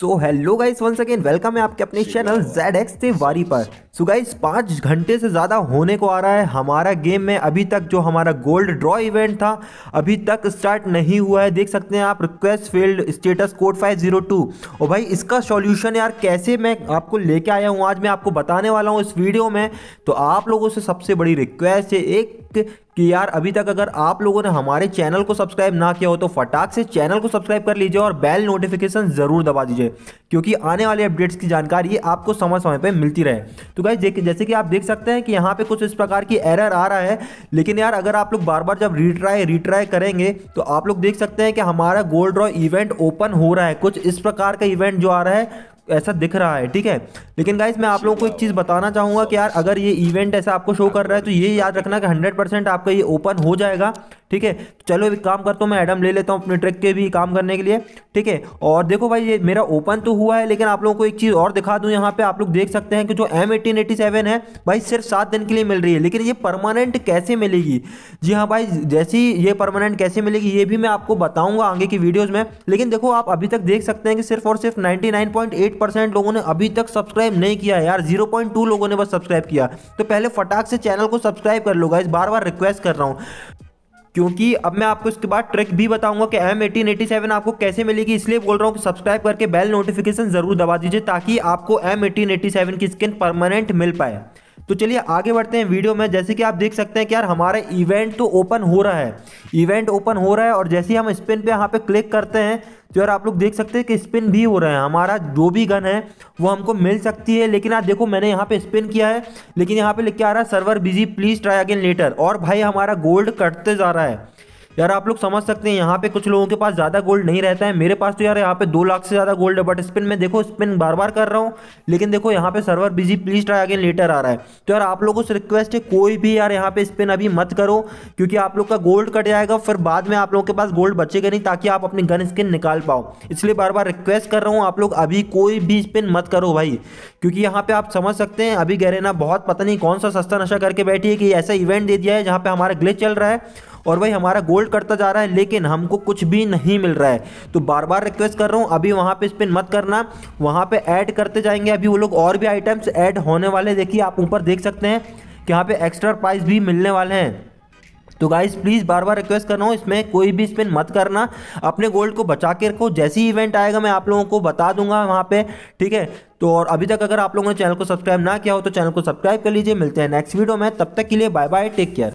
सो hello guys once again welcome है आपके अपने चैनल जेड एक्स तिवारी पर सो गाइस पाँच घंटे से ज़्यादा होने को आ रहा है हमारा गेम में अभी तक जो हमारा गोल्ड ड्रॉ इवेंट था अभी तक स्टार्ट नहीं हुआ है देख सकते हैं आप रिक्वेस्ट फील्ड स्टेटस कोड 502 और भाई इसका सॉल्यूशन यार कैसे मैं आपको लेके आया हूँ आज मैं आपको बताने वाला हूँ इस वीडियो में तो आप लोगों से सबसे बड़ी रिक्वेस्ट है एक कि यार अभी तक अगर आप लोगों ने हमारे चैनल को सब्सक्राइब ना किया हो तो फटाक से चैनल को सब्सक्राइब कर लीजिए और बेल नोटिफिकेशन ज़रूर दबा दीजिए क्योंकि आने वाले अपडेट्स की जानकारी आपको समय समय पर मिलती रहे तो गाइज जैसे कि आप देख सकते हैं कि यहाँ पे कुछ इस प्रकार की एरर आ रहा है लेकिन यार अगर आप लोग बार बार जब रिट्राई रिट्राई करेंगे तो आप लोग देख सकते हैं कि हमारा गोल्ड रॉ इवेंट ओपन हो रहा है कुछ इस प्रकार का इवेंट जो आ रहा है ऐसा दिख रहा है ठीक है लेकिन गाइज मैं आप लोगों को एक चीज़ बताना चाहूंगा कि यार अगर ये इवेंट ऐसा आपको शो कर रहा है तो ये याद रखना कि हंड्रेड परसेंट आपका ये ओपन हो जाएगा ठीक है तो चलो एक काम करता हूँ मैं एडम ले लेता हूँ अपने ट्रक के भी काम करने के लिए ठीक है और देखो भाई ये मेरा ओपन तो हुआ है लेकिन आप लोगों को एक चीज़ और दिखा दूँ यहाँ पर आप लोग देख सकते हैं कि जो एम एटीन एटी सेवन है भाई सिर्फ सात दिन के लिए मिल रही है लेकिन ये परमानेंट कैसे मिलेगी जी हाँ भाई जैसी ये परमानेंट कैसे मिलेगी ये भी मैं आपको बताऊँगा आगे की वीडियोज़ में लेकिन देखो आप अभी तक देख सकते हैं कि सिर्फ और सिर्फ 99.8 परसेंट लोगों ने अभी तक सब्सक्राइब नहीं किया है यार जीरो लोगों ने बस सब्सक्राइब किया तो पहले फटाक से चैनल को सब्सक्राइब कर लो इस बार बार रिक्वेस्ट कर रहा हूँ क्योंकि अब मैं आपको इसके बाद ट्रिक भी बताऊंगा कि एम एटीन एटी सेवन आपको कैसे मिलेगी इसलिए बोल रहा हूँ सब्सक्राइब करके बेल नोटिफिकेशन जरूर दबा दीजिए ताकि आपको एम एटीन एटी सेवन की स्किन परमानेंट मिल पाए तो चलिए आगे बढ़ते हैं वीडियो में जैसे कि आप देख सकते हैं कि यार हमारा इवेंट तो ओपन हो रहा है इवेंट ओपन हो रहा है और जैसे ही हम स्पिन पे यहाँ पे क्लिक करते हैं तो यार आप लोग देख सकते हैं कि स्पिन भी हो रहा है हमारा जो भी गन है वो हमको मिल सकती है लेकिन आप देखो मैंने यहाँ पे स्पिन किया है लेकिन यहाँ पे लिख के आ रहा है server busy please try again later और भाई हमारा गोल्ड कटते जा रहा है यार आप लोग समझ सकते हैं यहाँ पे कुछ लोगों के पास ज़्यादा गोल्ड नहीं रहता है मेरे पास तो यार यहाँ पे दो लाख से ज़्यादा गोल्ड है बट स्पिन में देखो स्पिन बार बार कर रहा हूँ लेकिन देखो यहाँ पे server busy please try again later आ रहा है तो यार आप लोगों से रिक्वेस्ट है कोई भी यार यहाँ पे स्पिन अभी मत करो क्योंकि आप लोग का गोल्ड कट जाएगा फिर बाद में आप लोगों के पास गोल्ड बचेगा नहीं ताकि आप अपनी गन स्किन निकाल पाओ इसलिए बार बार रिक्वेस्ट कर रहा हूँ आप लोग अभी कोई भी स्पिन मत करो भाई क्योंकि यहाँ पे आप समझ सकते हैं अभी गहरेना बहुत पता नहीं कौन सा सस्ता नशा करके बैठी है कि ऐसा इवेंट दे दिया है जहाँ पे हमारा ग्लिच चल रहा है और भाई हमारा गोल्ड करता जा रहा है लेकिन हमको कुछ भी नहीं मिल रहा है तो बार बार रिक्वेस्ट कर रहा हूँ अभी वहाँ पर स्पिन मत करना वहाँ पर ऐड करते जाएंगे अभी वो लोग और भी आइटम्स ऐड होने वाले देखिए आप ऊपर देख सकते हैं कि यहाँ पे एक्स्ट्रा प्राइस भी मिलने वाले हैं तो गाइज प्लीज़ बार बार रिक्वेस्ट कर रहा हूँ इसमें कोई भी स्पिन मत करना अपने गोल्ड को बचा के रखो जैसी इवेंट आएगा मैं आप लोगों को बता दूंगा वहाँ पे ठीक है तो और अभी तक अगर आप लोगों ने चैनल को सब्सक्राइब ना किया हो तो चैनल को सब्सक्राइब कर लीजिए मिलते हैं नेक्स्ट वीडियो में तब तक के लिए बाय बाय टेक केयर